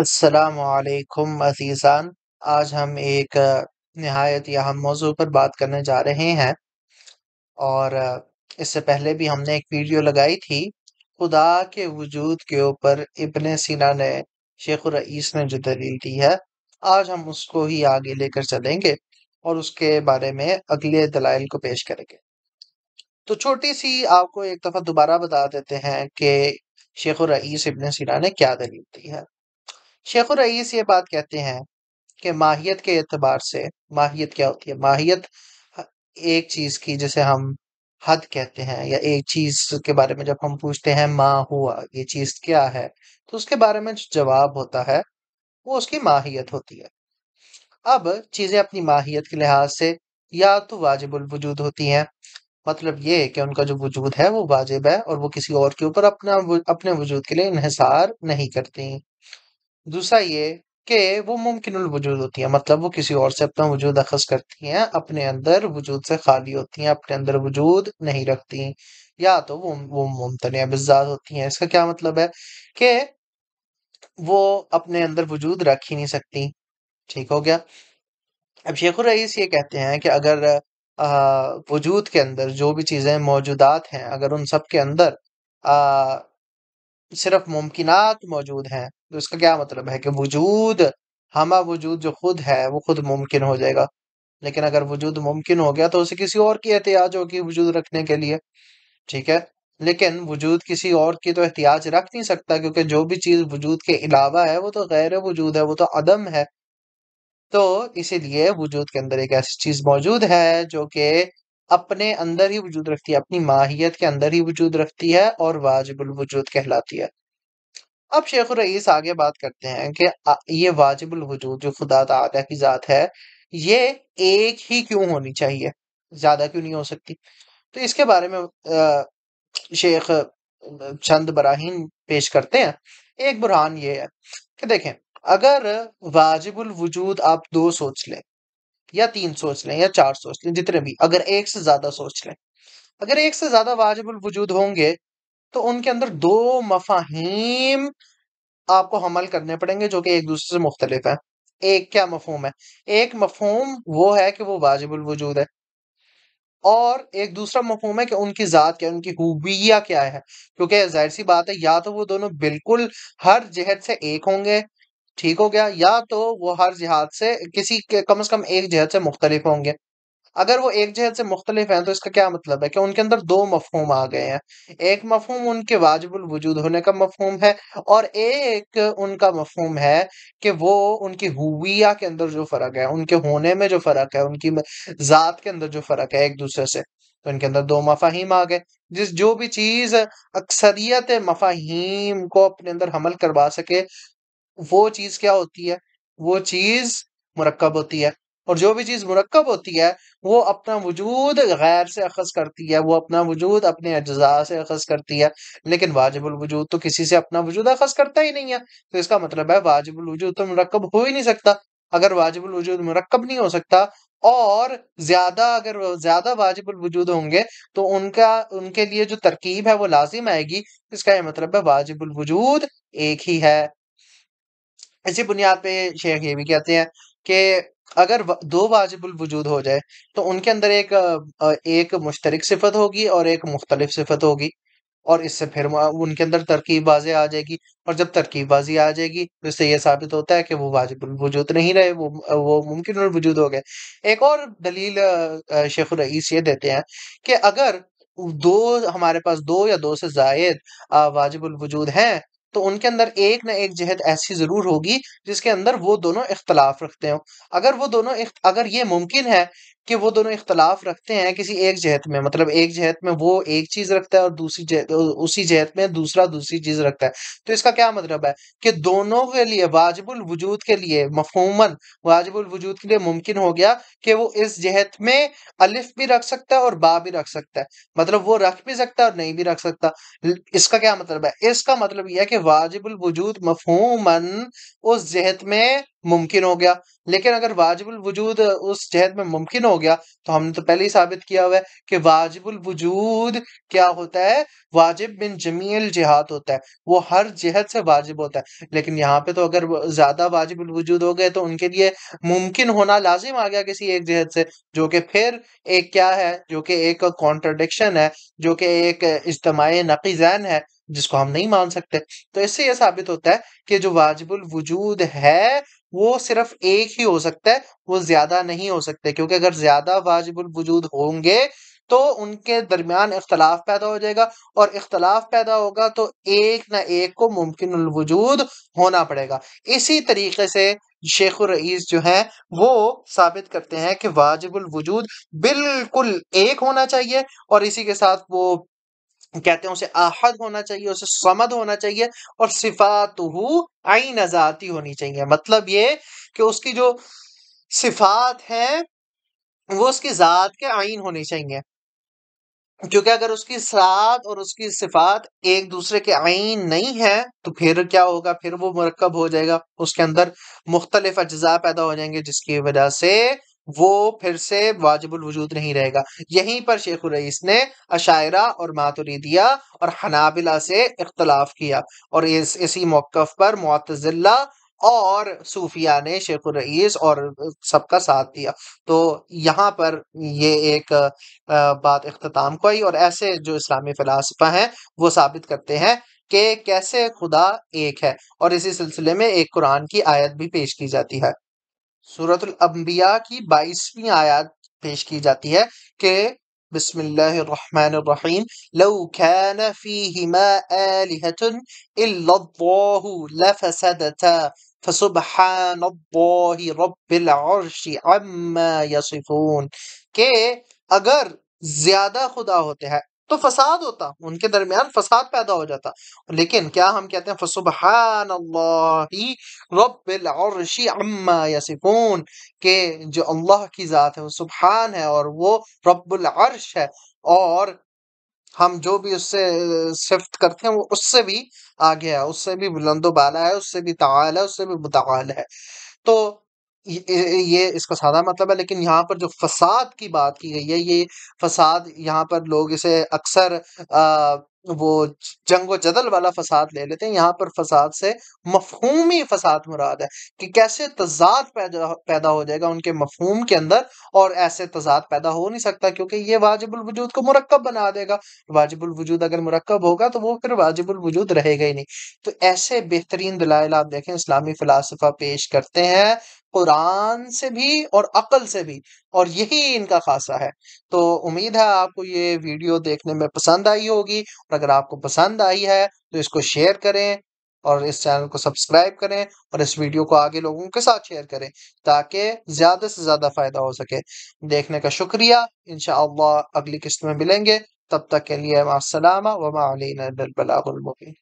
असलकुम अजीज़ान आज हम एक नहायत या हम मौजू पर बात करने जा रहे हैं और इससे पहले भी हमने एक वीडियो लगाई थी खुदा के वजूद के ऊपर इबन सीना ने शेख रईस ने जो दलील दी है आज हम उसको ही आगे लेकर चलेंगे और उसके बारे में अगले दलाइल को पेश करेंगे तो छोटी सी आपको एक दफ़ा दोबारा बता देते हैं कि शेख रईस इबन सीना ने क्या दलील दी है शेख रईस ये बात कहते हैं कि माहियत के एतबार से माहियत क्या होती है माहियत एक चीज़ की जैसे हम हद कहते हैं या एक चीज़ के बारे में जब हम पूछते हैं माँ हुआ ये चीज़ क्या है तो उसके बारे में जो जवाब होता है वो उसकी माहियत होती है अब चीज़ें अपनी माहियत के लिहाज से या तो वाजिबुल वजूद होती हैं मतलब ये कि उनका जो वजूद है वो वाजिब है और वो किसी और के ऊपर अपना अपने वजूद के लिए इहसार नहीं करती दूसरा ये कि वो मुमकिन वजूद होती है मतलब वो किसी और से अपना वजूद अखज करती हैं अपने अंदर वजूद से खाली होती हैं अपने अंदर वजूद नहीं रखती या तो वो वो मुमतन बिजात होती हैं इसका क्या मतलब है कि वो अपने अंदर वजूद रख ही नहीं सकती ठीक हो गया अब शेख रईस ये कहते हैं कि अगर वजूद के अंदर जो भी चीजें मौजूदात हैं अगर उन सब के अंदर आ, सिर्फ मुमकिन मौजूद हैं तो इसका क्या मतलब है कि वजूद हम वजूद जो खुद है वो खुद मुमकिन हो जाएगा लेकिन अगर वजूद मुमकिन हो गया तो उसे किसी और की एहतियाज होगी वजूद रखने के लिए ठीक है लेकिन वजूद किसी और की तो एहतियाज रख नहीं सकता क्योंकि जो भी चीज वजूद के अलावा है वो तो गैर वजूद है वो तो अदम है तो इसीलिए वजूद के अंदर एक ऐसी चीज मौजूद है जो कि अपने अंदर ही वजूद रखती है अपनी माहियत के अंदर ही वजूद रखती है और वाजिबुल वजूद कहलाती है अब शेख रईस आगे बात करते हैं कि ये वाजिबुल वजूद जो खुदा तला की ज़ात है ये एक ही क्यों होनी चाहिए ज़्यादा क्यों नहीं हो सकती तो इसके बारे में शेख चंद बराहीन पेश करते हैं एक बुरहान ये है कि देखें अगर वाजिबुल वजूद आप दो सोच लें या तीन सोच लें या चार सोच लें जितने भी अगर एक से ज्यादा सोच लें अगर एक से ज्यादा वाजिबुल वजूद होंगे तो उनके अंदर दो मफाहिम आपको हमल करने पड़ेंगे जो कि एक दूसरे से मुख्तलिफ है एक क्या मफहम है एक मफहम वो है कि वो वाजिबुल वजूद है और एक दूसरा मफहम है कि उनकी ज़ात क्या है उनकी हुबिया क्या है क्योंकि जाहिर सी बात है या तो वो दोनों बिल्कुल हर जहत से एक होंगे ठीक हो गया या तो वो हर जिहाद से किसी के कम से कम एक जहद से मुख्तलिफ होंगे अगर वो एक जहद से मुख्तलिफ हैं तो इसका क्या मतलब है कि उनके अंदर दो मफहूम आ गए हैं एक मफहूम उनके वाजिबुल वजूद होने का मफहूम है और एक उनका मफहूम है कि वो उनकी हुविया के अंदर जो फर्क है उनके होने में जो फर्क है उनकी जात के अंदर जो फर्क है एक दूसरे से तो इनके अंदर दो मफाहिम आ गए जिस जो भी चीज अक्सरियत मफाहिम को अपने अंदर हमल करवा सके वो चीज क्या होती है वो चीज मरकब होती है और जो भी चीज मरकब होती है वो अपना वजूद गैर से अखज करती है वो अपना वजूद अपने अज्जा से अखज करती है लेकिन वाजिबुल वजूद तो किसी से अपना वजूद अखज करता ही नहीं है तो इसका मतलब है वाजिबुल वजूद तो मरकब हो ही नहीं सकता अगर वाजिबुल वजूद मरकब नहीं हो सकता और ज्यादा अगर ज्यादा वाजिबुल वजूद होंगे तो उनका उनके लिए जो तरकीब है वो लाजिम आएगी इसका यह मतलब है वाजिबुल वजूद एक ही है इसी बुनियाद पे शेख ये भी कहते हैं कि अगर दो वाजिबुल वजूद हो जाए तो उनके अंदर एक एक मुश्तरक सिफत होगी और एक मुख्तलिफ सिफत होगी और इससे फिर उनके अंदर तरकीब बाजी आ जाएगी और जब तरकीब बाजी आ जाएगी तो इससे यह साबित होता है कि वो वाजिबुल वजूद नहीं रहे वो वो मुमकिन वजूद हो गए एक और दलील शेख रईस ये देते हैं कि अगर दो हमारे पास दो या दो से जायद वाजिबुल वजूद हैं तो उनके अंदर एक ना एक जहत ऐसी ज़रूर होगी जिसके अंदर वो दोनों इख्तलाफ रखते हो अगर वो दोनों अगर ये मुमकिन है कि वो दोनों इख्तलाफ रखते हैं किसी एक जहत में मतलब एक जहत में वो एक चीज रखता है और दूसरी जहत उसी जहत में दूसरा दूसरी चीज रखता है तो इसका क्या मतलब है कि दोनों के लिए वाजिबुल वजूद के लिए मफहूमन वाजिबुल वजूद के लिए मुमकिन हो गया कि वो इस जहत में अलिफ भी रख सकता है और बा भी रख सकता है मतलब वो रख भी सकता है और नहीं भी रख सकता इसका क्या मतलब है इसका मतलब यह है कि वाजिबुल वजूद मफहूमन उस जहत में मुमकिन हो गया लेकिन अगर वाजिबुल वजूद उस जहद में मुमकिन हो गया तो हमने तो पहले ही साबित किया हुआ है कि वाजिबुल वजूद क्या होता है वाजिब बिन जमील जिहाद होता है वो हर जहद से वाजिब होता है लेकिन यहाँ पे तो अगर ज्यादा वाजिबुल वजूद हो गए तो उनके लिए मुमकिन होना लाजिम आ गया किसी एक जहद से जो कि फिर एक क्या है जो कि एक कॉन्ट्रडिक्शन है जो कि एक इज्तमाही नकीजैन है जिसको हम नहीं मान सकते तो इससे यह साबित होता है कि जो वाजिबुल वजूद है वो सिर्फ एक ही हो सकता है वो ज्यादा नहीं हो सकते क्योंकि अगर ज्यादा वाजिबुल वजूद होंगे तो उनके दरमियान इख्तलाफ पैदा हो जाएगा और इख्तलाफ पैदा होगा तो एक ना एक को मुमकिन वजूद होना पड़ेगा इसी तरीके से शेख रईस जो है वो साबित करते हैं कि वाजिबुल वजूद बिल्कुल एक होना चाहिए और इसी के साथ वो कहते हैं उसे आहद होना चाहिए उसे समद होना चाहिए और सिफात आई नजाती होनी चाहिए मतलब ये कि उसकी जो सिफात है वो उसकी ज़ात के आइन होनी चाहिए क्योंकि अगर उसकी सात और उसकी सिफात एक दूसरे के आइन नहीं है तो फिर क्या होगा फिर वो मरकब हो जाएगा उसके अंदर मुख्तलिफ अज्जा पैदा हो जाएंगे जिसकी वजह से वो फिर से वाजिबुल वजूद नहीं रहेगा यहीं पर शेख रईस ने अशायरा और मातुरीदिया और हनाबिला से इख्तलाफ किया और इस इसी मौकफ पर मतजिल्ला और सूफिया ने शेख रईस और सबका साथ दिया तो यहाँ पर ये एक बात अख्ताम को आई और ऐसे जो इस्लामी फ़िलासफ़ा हैं वो साबित करते हैं कि कैसे खुदा एक है और इसी सिलसिले में एक कुरान की आयत भी पेश की जाती है सूरतुल अम्बिया की बाईसवीं आयत पेश की जाती है कि بسم الله الرحمن الرحيم لو كان فيهما آلهة إلا الله لفسدتا فسبحان الله رب العرش عما يصفون के अगर ज्यादा खुदा होते हैं तो फसाद होता उनके दरमियान फसाद पैदा हो जाता लेकिन क्या हम कहते हैं फसुबहान अल्लाशी के जो अल्लाह की ज़ात है वो सुबहान है और वो रब्बुल अर्श है और हम जो भी उससे सिफ्त करते हैं वो उससे भी आगे है उससे भी बुलंदोबाला है उससे भी ताल है उससे भी मुताल है तो ये इसका सादा मतलब है लेकिन यहाँ पर जो फसाद की बात की गई है ये फसाद यहाँ पर लोग इसे अक्सर वो जंग व जदल वाला फसाद ले लेते हैं यहाँ पर फसाद से मफहूमी फसाद मुराद है कि कैसे तजाद पैदा पैदा हो जाएगा उनके मफहूम के अंदर और ऐसे तजाद पैदा हो नहीं सकता क्योंकि ये वाजिबुल वजूद को मुरक्कब बना देगा वाजिबुल वजूद अगर मरकब होगा तो वो फिर वाजिबुल वजूद रहेगा ही नहीं तो ऐसे बेहतरीन दलाइल आप देखें इस्लामी फ़िलासफ़ा पेश करते हैं कुरान से भी और अकल से भी और यही इनका खासा है तो उम्मीद है आपको ये वीडियो देखने में पसंद आई होगी और अगर आपको पसंद आई है तो इसको शेयर करें और इस चैनल को सब्सक्राइब करें और इस वीडियो को आगे लोगों के साथ शेयर करें ताकि ज्यादा से ज्यादा फायदा हो सके देखने का शुक्रिया इन अगली किस्त में मिलेंगे तब तक के लिए मासलामा वमा